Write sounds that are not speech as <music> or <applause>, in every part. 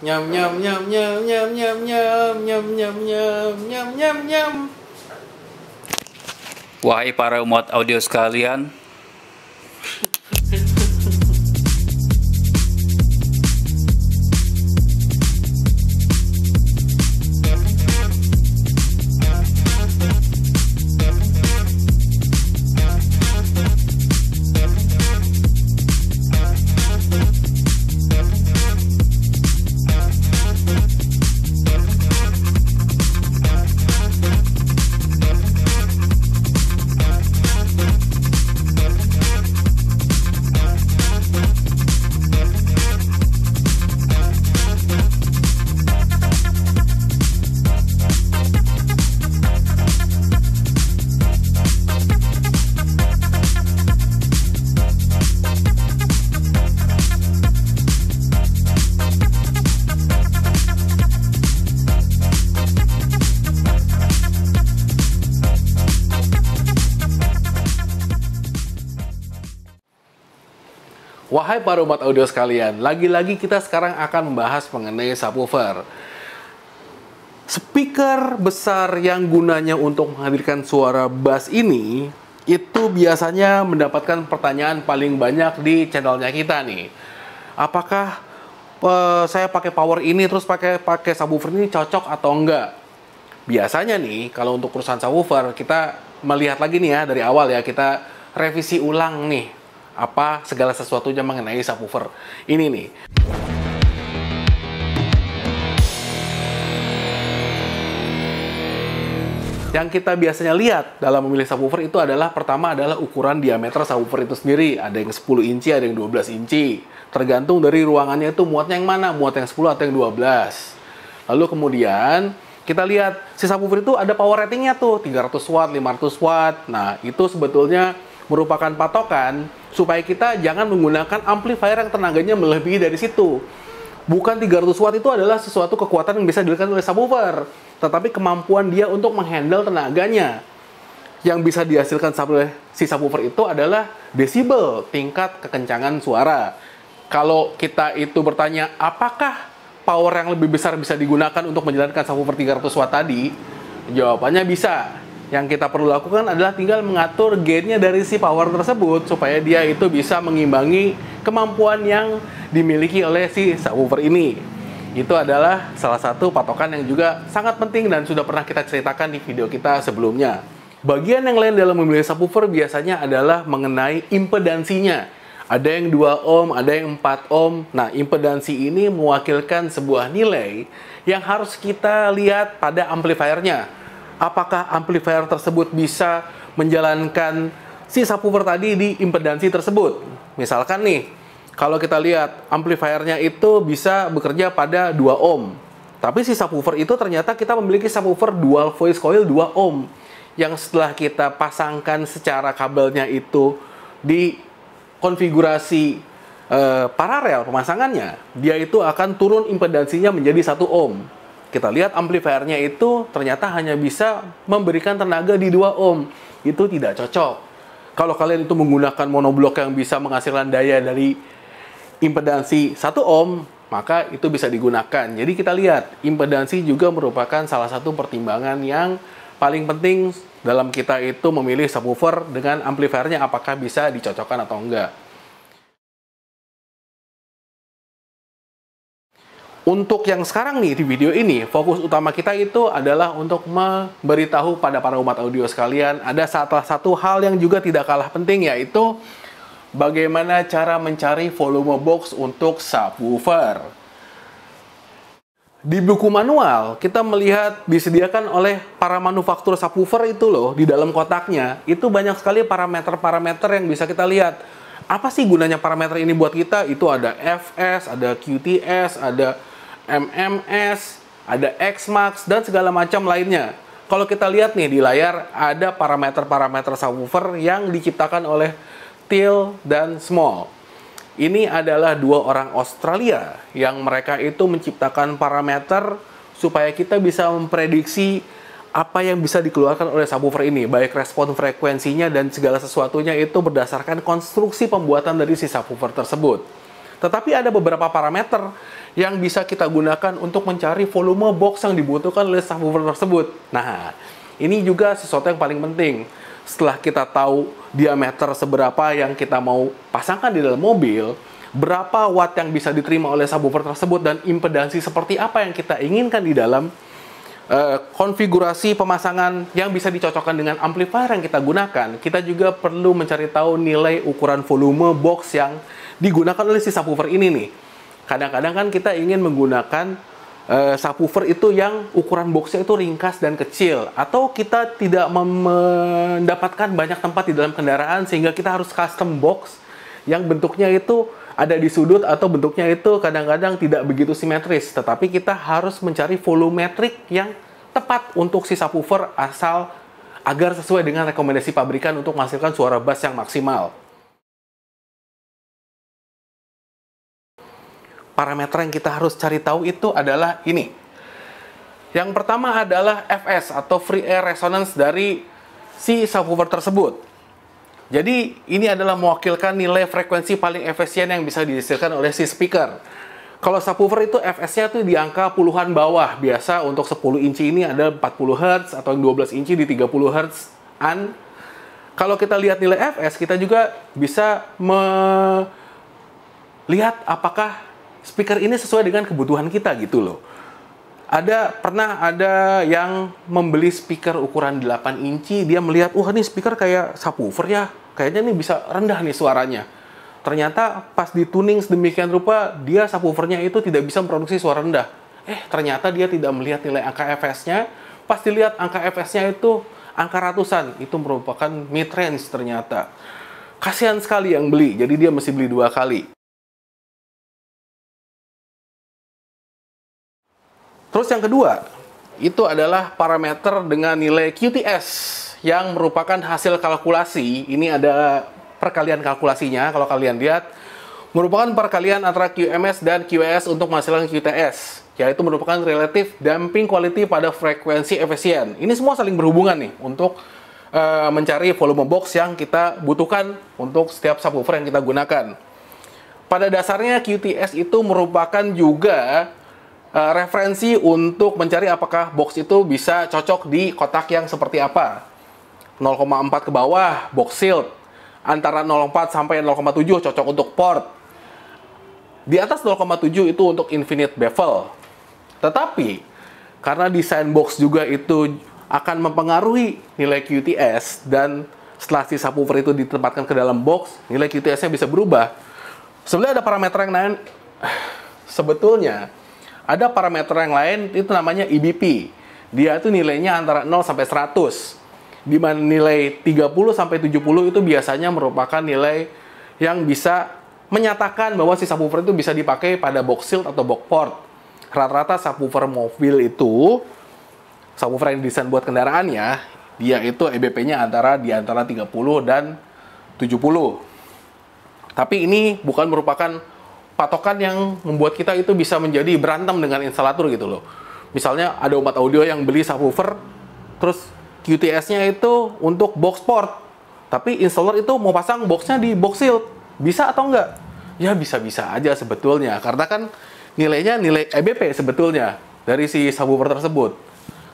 Nyam nyam nyam nyam nyam nyam nyam nyam nyam nyam nyam nyam nyam. Wahai para umat audio sekalian, hai para umat audio sekalian, lagi-lagi kita sekarang akan membahas mengenai subwoofer. Speaker besar yang gunanya untuk menghadirkan suara bass ini, itu biasanya mendapatkan pertanyaan paling banyak di channelnya kita nih. Apakah uh, saya pakai power ini terus pakai pakai subwoofer ini cocok atau enggak? Biasanya nih kalau untuk urusan subwoofer kita melihat lagi nih ya dari awal ya kita revisi ulang nih apa segala sesuatunya mengenai subwoofer ini nih. Yang kita biasanya lihat dalam memilih subwoofer itu adalah pertama adalah ukuran diameter subwoofer itu sendiri. Ada yang 10 inci, ada yang 12 inci. Tergantung dari ruangannya itu muatnya yang mana, muat yang 10 atau yang 12. Lalu kemudian kita lihat si subwoofer itu ada power ratingnya tuh 300 watt, 500 watt. Nah, itu sebetulnya merupakan patokan supaya kita jangan menggunakan amplifier yang tenaganya melebihi dari situ. Bukan 300 watt itu adalah sesuatu kekuatan yang bisa diberikan oleh subwoofer, tetapi kemampuan dia untuk menghandle tenaganya. Yang bisa dihasilkan oleh si subwoofer itu adalah desibel, tingkat kekencangan suara. Kalau kita itu bertanya, apakah power yang lebih besar bisa digunakan untuk menjalankan subwoofer 300 watt tadi? Jawabannya bisa, yang kita perlu lakukan adalah tinggal mengatur gainnya dari si power tersebut supaya dia itu bisa mengimbangi kemampuan yang dimiliki oleh si subwoofer ini. Itu adalah salah satu patokan yang juga sangat penting dan sudah pernah kita ceritakan di video kita sebelumnya. Bagian yang lain dalam memilih subwoofer biasanya adalah mengenai impedansinya ada yang 2 ohm, ada yang 4 ohm. Nah, impedansi ini mewakilkan sebuah nilai yang harus kita lihat pada amplifiernya apakah amplifier tersebut bisa menjalankan si subwoofer tadi di impedansi tersebut. Misalkan nih, kalau kita lihat amplifiernya itu bisa bekerja pada 2 ohm. Tapi si subwoofer itu ternyata kita memiliki subwoofer dual voice coil 2 ohm yang setelah kita pasangkan secara kabelnya itu di konfigurasi e, paralel pemasangannya, dia itu akan turun impedansinya menjadi 1 ohm. Kita lihat amplifiernya itu ternyata hanya bisa memberikan tenaga di 2 ohm. Itu tidak cocok. Kalau kalian itu menggunakan monoblok yang bisa menghasilkan daya dari impedansi 1 ohm, maka itu bisa digunakan. Jadi kita lihat, impedansi juga merupakan salah satu pertimbangan yang paling penting dalam kita itu memilih subwoofer dengan amplifiernya apakah bisa dicocokkan atau enggak. Untuk yang sekarang nih di video ini, fokus utama kita itu adalah untuk memberitahu pada para umat audio sekalian ada salah satu hal yang juga tidak kalah penting yaitu bagaimana cara mencari volume box untuk subwoofer. Di buku manual, kita melihat disediakan oleh para manufaktur subwoofer itu loh, di dalam kotaknya, itu banyak sekali parameter-parameter yang bisa kita lihat. Apa sih gunanya parameter ini buat kita? Itu ada FS, ada QTS, ada MMS, ada Xmax, dan segala macam lainnya. Kalau kita lihat nih di layar, ada parameter-parameter subwoofer yang diciptakan oleh Teal dan Small. Ini adalah dua orang Australia yang mereka itu menciptakan parameter supaya kita bisa memprediksi apa yang bisa dikeluarkan oleh subwoofer ini, baik respon frekuensinya dan segala sesuatunya itu berdasarkan konstruksi pembuatan dari si subwoofer tersebut. Tetapi ada beberapa parameter yang bisa kita gunakan untuk mencari volume box yang dibutuhkan oleh subwoofer tersebut. Nah, ini juga sesuatu yang paling penting. Setelah kita tahu diameter seberapa yang kita mau pasangkan di dalam mobil, berapa watt yang bisa diterima oleh subwoofer tersebut dan impedansi seperti apa yang kita inginkan di dalam eh, konfigurasi pemasangan yang bisa dicocokkan dengan amplifier yang kita gunakan, kita juga perlu mencari tahu nilai ukuran volume box yang digunakan oleh si subwoofer ini nih. Kadang-kadang kan kita ingin menggunakan uh, subwoofer itu yang ukuran boxnya itu ringkas dan kecil atau kita tidak mendapatkan banyak tempat di dalam kendaraan sehingga kita harus custom box yang bentuknya itu ada di sudut atau bentuknya itu kadang-kadang tidak begitu simetris tetapi kita harus mencari volumetrik yang tepat untuk si subwoofer asal agar sesuai dengan rekomendasi pabrikan untuk menghasilkan suara bass yang maksimal. parameter yang kita harus cari tahu itu adalah ini. Yang pertama adalah FS atau free air resonance dari si subwoofer tersebut. Jadi ini adalah mewakilkan nilai frekuensi paling efisien yang bisa dihasilkan oleh si speaker. Kalau subwoofer itu FS-nya tuh di angka puluhan bawah. Biasa untuk 10 inci ini ada 40 Hz atau yang 12 inci di 30 Hz an. Kalau kita lihat nilai FS, kita juga bisa melihat apakah speaker ini sesuai dengan kebutuhan kita gitu loh. Ada pernah ada yang membeli speaker ukuran 8 inci, dia melihat, "Wah, ini speaker kayak subwoofer ya. Kayaknya ini bisa rendah nih suaranya." Ternyata pas dituning sedemikian rupa, dia subwoofernya itu tidak bisa memproduksi suara rendah. Eh, ternyata dia tidak melihat nilai angka FS-nya. Pas dilihat angka FS-nya itu angka ratusan, itu merupakan mid range ternyata. Kasihan sekali yang beli, jadi dia mesti beli dua kali. Terus yang kedua, itu adalah parameter dengan nilai QTS yang merupakan hasil kalkulasi. Ini ada perkalian kalkulasinya kalau kalian lihat merupakan perkalian antara QMS dan QS untuk menghasilkan QTS, yaitu merupakan relative damping quality pada frekuensi efisien. Ini semua saling berhubungan nih untuk e, mencari volume box yang kita butuhkan untuk setiap subwoofer yang kita gunakan. Pada dasarnya QTS itu merupakan juga Eh, referensi untuk mencari apakah box itu bisa cocok di kotak yang seperti apa. 0,4 ke bawah box sealed. antara 0,4 sampai 0,7 cocok untuk port. Di atas 0,7 itu untuk infinite bevel. Tetapi karena desain box juga itu akan mempengaruhi nilai QTS dan setelah si subwoofer itu ditempatkan ke dalam box, nilai QTS-nya bisa berubah. Sebenarnya ada parameter yang lain. <sighs> Sebetulnya ada parameter yang lain itu namanya EBP. Dia itu nilainya antara 0 sampai 100. Di mana nilai 30 sampai 70 itu biasanya merupakan nilai yang bisa menyatakan bahwa si subwoofer itu bisa dipakai pada box shield atau box port. Rata-rata subwoofer mobil itu subwoofer yang desain buat kendaraan ya, dia itu EBP-nya antara di antara 30 dan 70. Tapi ini bukan merupakan patokan yang membuat kita itu bisa menjadi berantem dengan instalator gitu loh. Misalnya ada umat audio yang beli subwoofer, terus QTS-nya itu untuk box port, tapi installer itu mau pasang boxnya di box shield, bisa atau enggak? Ya bisa-bisa aja sebetulnya, karena kan nilainya nilai EBP sebetulnya dari si subwoofer tersebut.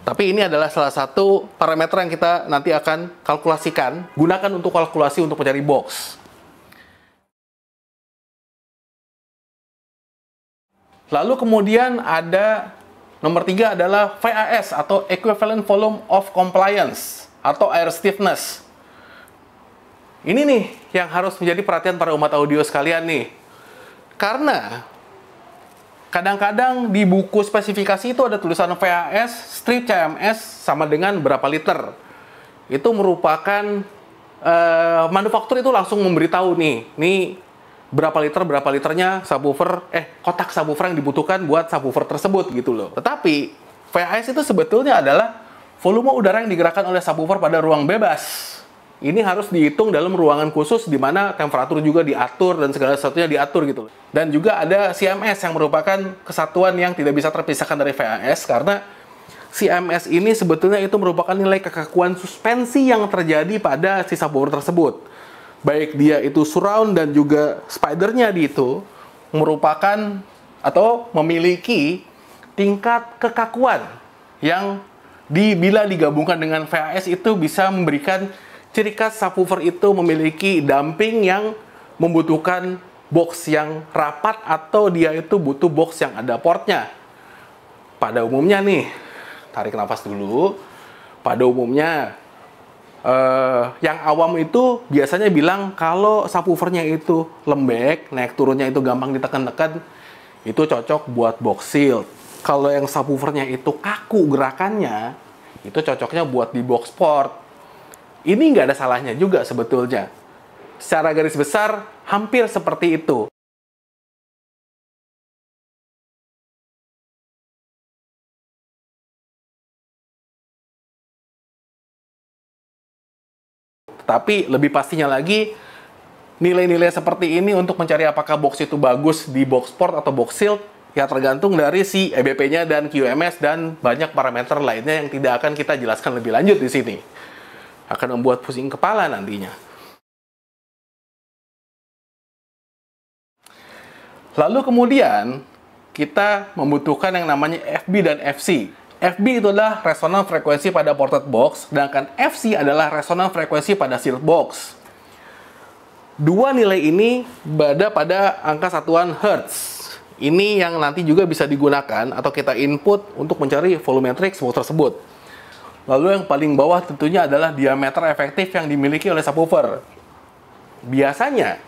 Tapi ini adalah salah satu parameter yang kita nanti akan kalkulasikan, gunakan untuk kalkulasi untuk mencari box. Lalu kemudian ada nomor tiga adalah VAS atau Equivalent Volume of Compliance atau Air Stiffness. Ini nih yang harus menjadi perhatian para umat audio sekalian nih. Karena kadang-kadang di buku spesifikasi itu ada tulisan VAS, strip CMS sama dengan berapa liter. Itu merupakan uh, manufaktur itu langsung memberitahu nih, nih berapa liter berapa liternya subwoofer eh kotak subwoofer yang dibutuhkan buat subwoofer tersebut gitu loh. Tetapi VAS itu sebetulnya adalah volume udara yang digerakkan oleh subwoofer pada ruang bebas. Ini harus dihitung dalam ruangan khusus di mana temperatur juga diatur dan segala sesuatunya diatur gitu. Dan juga ada CMS yang merupakan kesatuan yang tidak bisa terpisahkan dari VAS karena CMS ini sebetulnya itu merupakan nilai kekakuan suspensi yang terjadi pada si subwoofer tersebut baik dia itu surround dan juga spidernya di itu merupakan atau memiliki tingkat kekakuan yang di bila digabungkan dengan vas itu bisa memberikan ciri khas subwoofer itu memiliki damping yang membutuhkan box yang rapat atau dia itu butuh box yang ada portnya. Pada umumnya nih, tarik nafas dulu. Pada umumnya Uh, yang awam itu biasanya bilang kalau subwoofernya itu lembek, naik turunnya itu gampang ditekan-tekan, itu cocok buat box shield. Kalau yang subwoofernya itu kaku gerakannya, itu cocoknya buat di box port. Ini nggak ada salahnya juga sebetulnya. Secara garis besar, hampir seperti itu. Tapi lebih pastinya lagi, nilai-nilai seperti ini untuk mencari apakah box itu bagus di box port atau box shield, ya tergantung dari si EBP-nya dan QMS dan banyak parameter lainnya yang tidak akan kita jelaskan lebih lanjut di sini. Akan membuat pusing kepala nantinya. Lalu kemudian kita membutuhkan yang namanya FB dan FC. FB itu adalah resonan frekuensi pada ported box, sedangkan FC adalah resonan frekuensi pada sealed box. Dua nilai ini berada pada angka satuan Hertz. Ini yang nanti juga bisa digunakan atau kita input untuk mencari volumetrik smoke tersebut. Lalu yang paling bawah tentunya adalah diameter efektif yang dimiliki oleh subwoofer. Biasanya,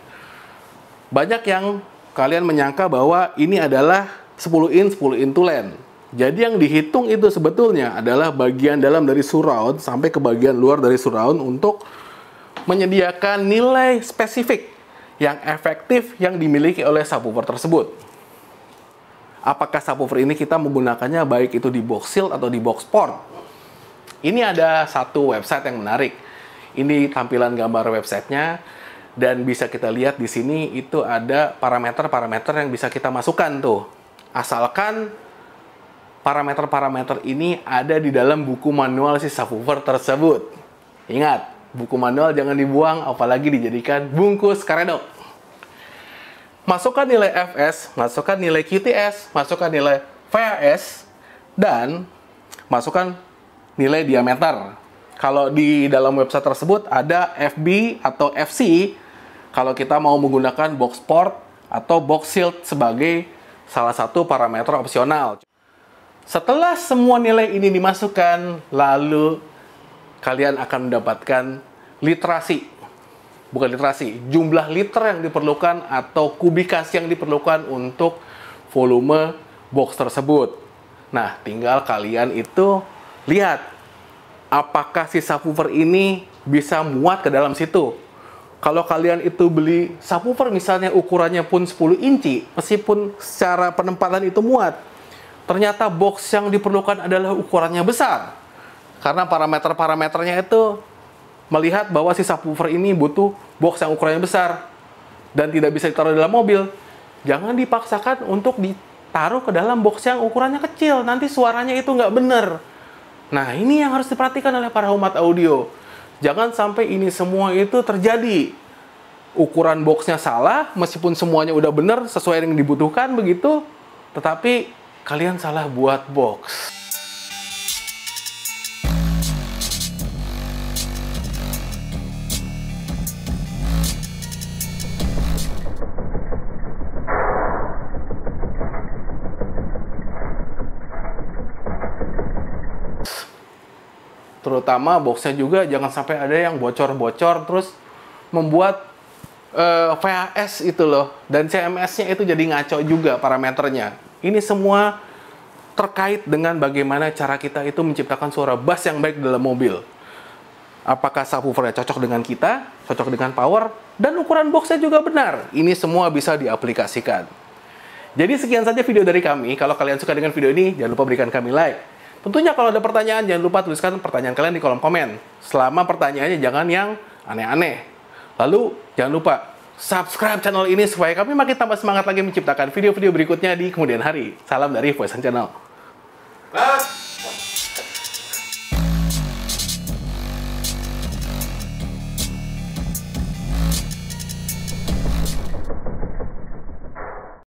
banyak yang kalian menyangka bahwa ini adalah 10 in 10 in tulen jadi yang dihitung itu sebetulnya adalah bagian dalam dari surround sampai ke bagian luar dari surround untuk menyediakan nilai spesifik yang efektif yang dimiliki oleh subwoofer tersebut. Apakah subwoofer ini kita menggunakannya baik itu di box seal atau di box port? Ini ada satu website yang menarik. Ini tampilan gambar websitenya dan bisa kita lihat di sini itu ada parameter-parameter yang bisa kita masukkan tuh. Asalkan parameter-parameter ini ada di dalam buku manual si subwoofer tersebut. Ingat, buku manual jangan dibuang, apalagi dijadikan bungkus karedok. Masukkan nilai FS, masukkan nilai QTS, masukkan nilai VAS, dan masukkan nilai diameter. Kalau di dalam website tersebut ada FB atau FC, kalau kita mau menggunakan box port atau box shield sebagai salah satu parameter opsional. Setelah semua nilai ini dimasukkan, lalu kalian akan mendapatkan literasi. Bukan literasi, jumlah liter yang diperlukan atau kubikasi yang diperlukan untuk volume box tersebut. Nah, tinggal kalian itu lihat apakah si subwoofer ini bisa muat ke dalam situ. Kalau kalian itu beli subwoofer misalnya ukurannya pun 10 inci, meskipun secara penempatan itu muat, ternyata box yang diperlukan adalah ukurannya besar. Karena parameter-parameternya itu melihat bahwa si subwoofer ini butuh box yang ukurannya besar dan tidak bisa ditaruh dalam mobil. Jangan dipaksakan untuk ditaruh ke dalam box yang ukurannya kecil, nanti suaranya itu nggak benar. Nah, ini yang harus diperhatikan oleh para umat audio. Jangan sampai ini semua itu terjadi. Ukuran boxnya salah, meskipun semuanya udah benar sesuai yang dibutuhkan begitu, tetapi kalian salah buat box. terutama boxnya juga jangan sampai ada yang bocor-bocor terus membuat eh, VHS itu loh dan CMS-nya itu jadi ngaco juga parameternya ini semua terkait dengan bagaimana cara kita itu menciptakan suara bass yang baik dalam mobil. Apakah subwoofernya cocok dengan kita, cocok dengan power, dan ukuran boxnya juga benar. Ini semua bisa diaplikasikan. Jadi sekian saja video dari kami. Kalau kalian suka dengan video ini, jangan lupa berikan kami like. Tentunya kalau ada pertanyaan, jangan lupa tuliskan pertanyaan kalian di kolom komen. Selama pertanyaannya jangan yang aneh-aneh. Lalu, jangan lupa subscribe channel ini supaya kami makin tambah semangat lagi menciptakan video-video berikutnya di kemudian hari. Salam dari Voice Channel. Bye.